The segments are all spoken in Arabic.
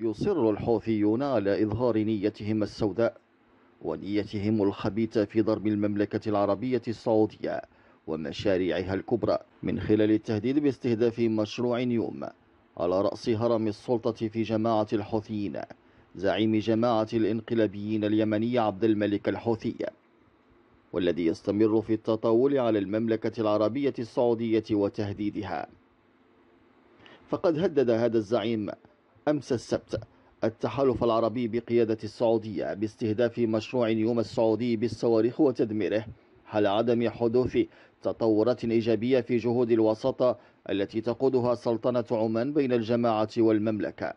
يصر الحوثيون على إظهار نيتهم السوداء ونيتهم الخبيثة في ضرب المملكة العربية السعودية ومشاريعها الكبرى من خلال التهديد باستهداف مشروع يوم على رأس هرم السلطة في جماعة الحوثيين زعيم جماعة الانقلابيين اليمني عبد الملك الحوثي والذي يستمر في التطاول على المملكة العربية السعودية وتهديدها فقد هدد هذا الزعيم أمس السبت التحالف العربي بقيادة السعودية باستهداف مشروع يوم السعودي بالصواريخ وتدميره حال عدم حدوث تطورات إيجابية في جهود الوساطة التي تقودها سلطنة عمان بين الجماعة والمملكة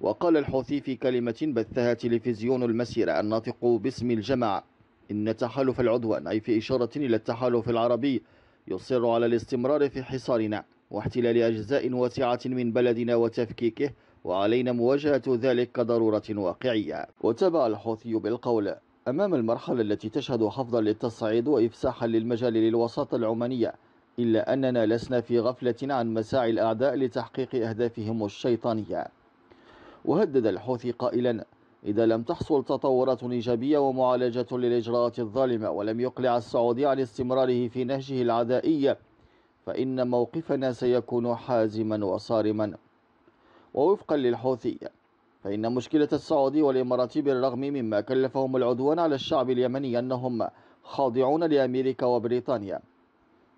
وقال الحوثي في كلمة بثها تلفزيون المسيرة الناطق باسم الجماعة إن تحالف العدوان أي في إشارة إلى التحالف العربي يصر على الاستمرار في حصارنا واحتلال أجزاء واسعة من بلدنا وتفكيكه وعلينا مواجهة ذلك كضرورة واقعية وتابع الحوثي بالقول أمام المرحلة التي تشهد حفظا للتصعيد وإفساحا للمجال للوساطة العمانية إلا أننا لسنا في غفلة عن مساعي الأعداء لتحقيق أهدافهم الشيطانية وهدد الحوثي قائلا إذا لم تحصل تطورات إيجابية ومعالجة للإجراءات الظالمة ولم يقلع السعودي عن استمراره في نهجه العدائي فإن موقفنا سيكون حازما وصارما ووفقا للحوثي فإن مشكلة السعودي والإمارات بالرغم مما كلفهم العدوان على الشعب اليمني أنهم خاضعون لأمريكا وبريطانيا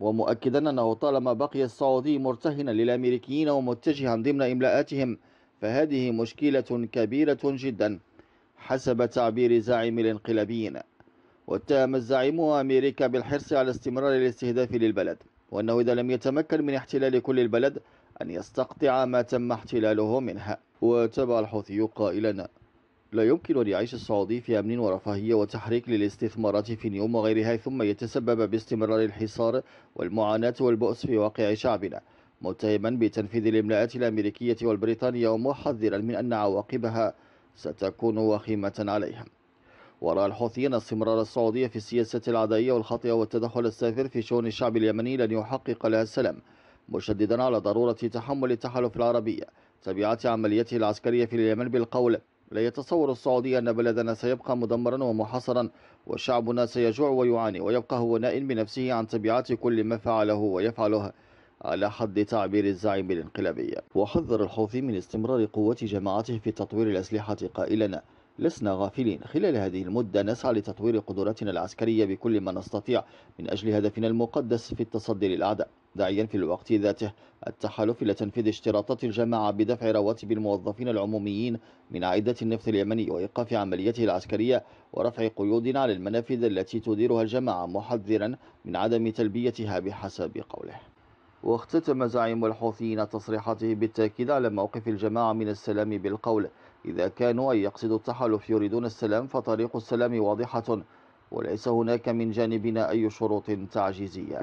ومؤكدا أنه طالما بقي السعودي مرتهنا للأمريكيين ومتجها ضمن إملاءاتهم فهذه مشكلة كبيرة جدا حسب تعبير زعيم الانقلابيين واتهم الزعيم أمريكا بالحرص على استمرار الاستهداف للبلد وأنه إذا لم يتمكن من احتلال كل البلد أن يستقطع ما تم احتلاله منها وتابع الحوثي قائلا لا يمكن لعيش السعودي في أمن ورفاهية وتحريك للاستثمارات في نيوم وغيرها ثم يتسبب باستمرار الحصار والمعاناة والبؤس في واقع شعبنا متهما بتنفيذ الإملاءات الأمريكية والبريطانية ومحذرا من أن عواقبها ستكون وخيمة عليهم ورأى الحوثيين استمرار السعودية في السياسة العدائية والخاطئة والتدخل السافر في شؤون الشعب اليمني لن يحقق لها السلام مشددا على ضرورة تحمل التحالف العربي تبعات عمليته العسكرية في اليمن بالقول لا يتصور السعودي أن بلدنا سيبقى مدمرا ومحاصرا وشعبنا سيجوع ويعاني ويبقى هو نائم بنفسه عن تبعات كل ما فعله ويفعله على حد تعبير الزعيم الانقلابي وحذر الحوثي من استمرار قوة جماعته في تطوير الأسلحة قائلا لسنا غافلين خلال هذه المدة نسعى لتطوير قدراتنا العسكرية بكل ما نستطيع من أجل هدفنا المقدس في التصدي للأعداء داعيا في الوقت ذاته التحالف إلى تنفيذ اشتراطات الجماعة بدفع رواتب الموظفين العموميين من عائدات النفط اليمني وإيقاف عمليته العسكرية ورفع قيود على المنافذ التي تديرها الجماعة محذرا من عدم تلبيتها بحسب قوله واختتم زعيم الحوثيين تصريحاته بالتأكيد على موقف الجماعة من السلام بالقول إذا كانوا أي يقصدوا التحالف يريدون السلام فطريق السلام واضحة وليس هناك من جانبنا أي شروط تعجيزية